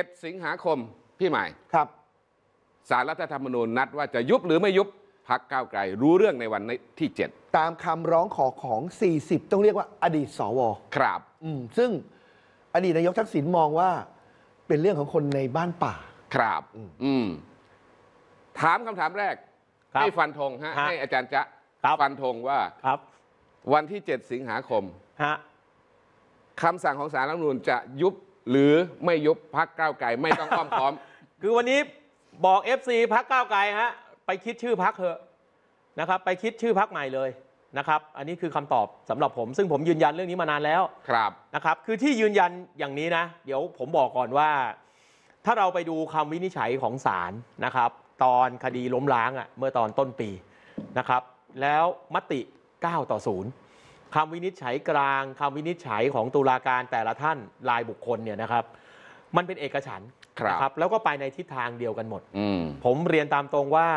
7 สิงหาคมพี่ใหม่ ครับ สารรัฐธรรมนูญนัดว่าจะยุบหรือไม่ยุบพักก้าวไกล รู้เรื่องในวันที่ 7 ตามคำร้องขอของ 40 ต้องเรียกว่าอดีตสว ครับ อืม ซึ่งอดีตนายกทักษิณมองว่า เป็นเรื่องของคนในบ้านป่า ครับอืมถามคำถามแรกให้ฟันธงฮะให้อาจารย์จะ ฟันธงว่าครับ วันที่ 7 สิงหาคมฮะคำสั่งของสารรัฐธรรมนูญจะยุบหรือไม่ยุบพักก้าวไกลไม่ต้องความร้อม คือวันนี้บอก f ีพักก้าวไกลฮะไปคิดชื่อพักเถอะนะครับไปคิดชื่อพักใหม่เลยนะครับอันนี้คือคำตอบสำหรับผม ซึ่งผมยืนยันเรื่องนี้มานานแล้วครับนะครับ คือที่ยืนยันอย่างนี้นะ เดี๋ยวผมบอกก่อนว่า ถ้าเราไปดูคำวินิจฉัยของศาลนะครับ ตอนคดีล้มล้างอะ่ะเมื่อตอนต้นปีนะครับ แล้วมติ 9 ต่อ 0คำวินิจฉัยกลาง คำวินิจฉัยของตุลาการแต่ละท่านรายบุคคลเนี่ยนะครับ มันเป็นเอกฉันครับรบแล้วก็ไปในทิศทางเดียวกันหมด อืมผมเรียนตามตรงว่า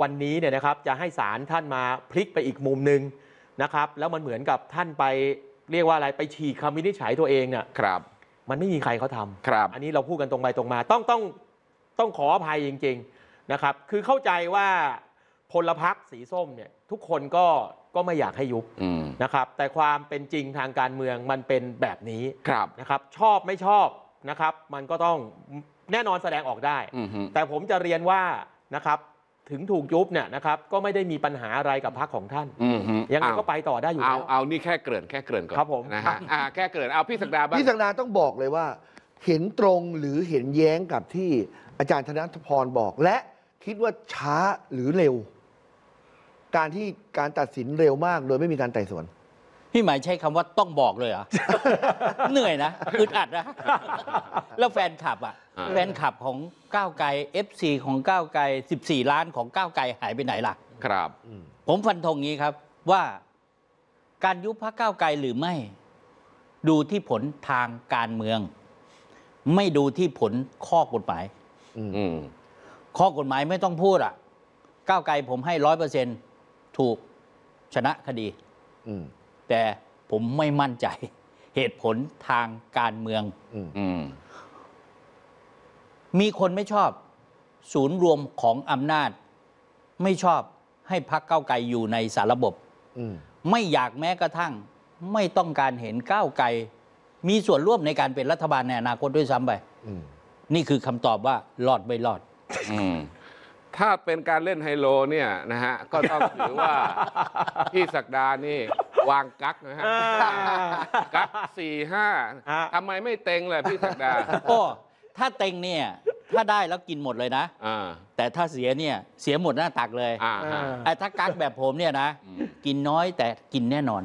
วันนี้เนี่ยนะครับจะให้ศาลท่านมาพลิกไปอีกมุมหนึ่งนะครับ แล้วมันเหมือนกับท่านไปเรียกว่าอะไรไปฉีกคำวินิจฉัยตัวเองเนี่ยครับ มันไม่มีใครเขาทำครับอันนี้เราพูดกันตรงไปตรงมาต้องต้องต้องขออภัยจริง ๆนะครับ คือเข้าใจว่าพลพรรคสีส้มเนี่ยทุกคนก็ก็ไม่อยากให้ยุบนะครับแต่ความเป็นจริงทางการเมืองมันเป็นแบบนี้ครับนะครับชอบไม่ชอบนะครับมันก็ต้องแน่นอนแสดงออกได้ แต่ผมจะเรียนว่านะครับถึงถูกยุบเนี่ยนะครับก็ไม่ได้มีปัญหาอะไรกับพรรคของท่าน ยังไงก็ไปต่อได้อยู่เอา เอานี่แค่เกิ่นแค่เกิ่นก่อนครับผมนะฮะแค่เกิ่นเอาพี่สักดา บ้าง พี่สักดา ต้องบอกเลยว่าเห็นตรงหรือเห็นแย้งกับที่อาจารย์ธนทพรบอก และคิดว่าช้าหรือเร็วการที่การตัดสินเร็วมากโดยไม่มีการไต่สวนพี่หมายใช้คำว่าต้องบอกเลยเหรอเหนื่อยนะอึดอัดนะแล้วแฟนคลับอ่ะแฟนคลับของก้าวไกล FC ของก้าวไกล14ล้านของก้าวไกลหายไปไหนล่ะ ครับผมฟันธงงี้ครับ ว่า การยุบพรรคก้าวไกลหรือไม่ ดูที่ผลทางการเมือง ไม่ดูที่ผลข้อกฎหมายข้อกฎหมายไม่ต้องพูดอ่ะก้าวไกลผม ให้ร้อยเปอร์เซ็นต์ถูกชนะคดีแต่ผมไม่มั่นใจเหตุผลทางการเมืองมีคนไม่ชอบ ศูนย์รวมของอำนาจไม่ชอบให้พักเก้าไกลอยู่ในสาระบบไม่อยากแม้กระทั่ง ไม่ต้องการเห็นก้าวไกลมีส่วนร่วมในการเป็นรัฐบาลในอนาคตด้วยซ้ำไปนี่คือคำตอบว่ารอดไม่รอดถ้าเป็นการเล่นไฮโลเนี่ยนะฮะก็ต้องถือว่าพี่ศักดานี่ วางกักนะฮะกักสี่ห้าทำไมไม่เต็งเลยพี่ศักดาโอ้ถ้าเต็งเนี่ยถ้าได้ แล้วกินหมดเลยนะ แต่ถ้าเสียเนี่ยเสียหมดหน้าตักเลยไอ้ถ้ากักแบบผมเนี่ยนะกินน้อยแต่กินแน่นอน